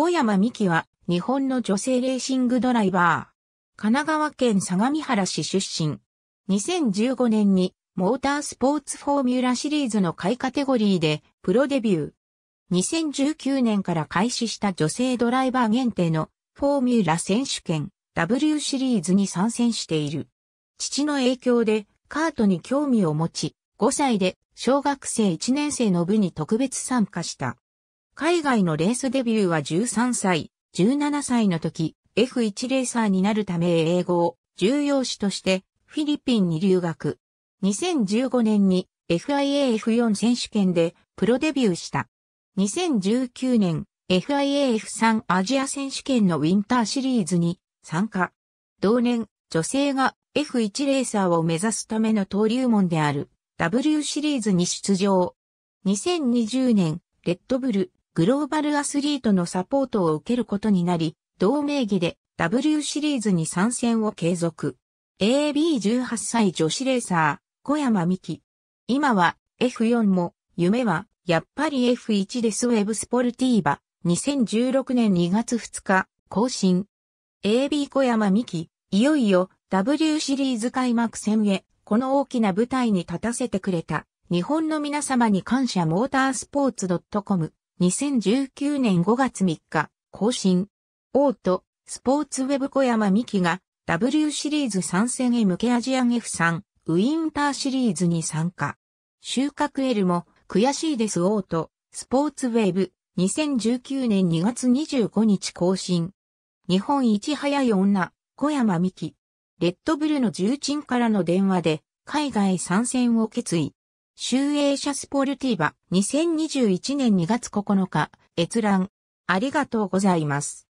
小山美希は日本の女性レーシングドライバー。神奈川県相模原市出身。2015年にモータースポーツフォーミュラシリーズの買いカテゴリーでプロデビュー。2019年から開始した女性ドライバー限定のフォーミュラ選手権 W シリーズに参戦している。父の影響でカートに興味を持ち、5歳で小学生1年生の部に特別参加した。海外のレースデビューは13歳、17歳の時、F1 レーサーになるため英語を重要視としてフィリピンに留学。2015年に FIAF4 選手権でプロデビューした。2019年 FIAF3 アジア選手権のウィンターシリーズに参加。同年、女性が F1 レーサーを目指すための登竜門である W シリーズに出場。2020年、レッドブルグローバルアスリートのサポートを受けることになり、同名義で W シリーズに参戦を継続。AB18 歳女子レーサー、小山美希。今は F4 も、夢は、やっぱり F1 ですウェブスポルティーバ。2016年2月2日、更新。AB 小山美希、いよいよ W シリーズ開幕戦へ、この大きな舞台に立たせてくれた。日本の皆様に感謝モータースポーツ .com 2019年5月3日、更新。オート、スポーツウェブ小山美希が W シリーズ参戦へ向けアジアン F3 ウィンターシリーズに参加。収穫 L も悔しいですオート、スポーツウェブ2019年2月25日更新。日本一早い女、小山美希。レッドブルの重鎮からの電話で海外参戦を決意。集英社スポルティバ、2021年2月9日、閲覧。ありがとうございます。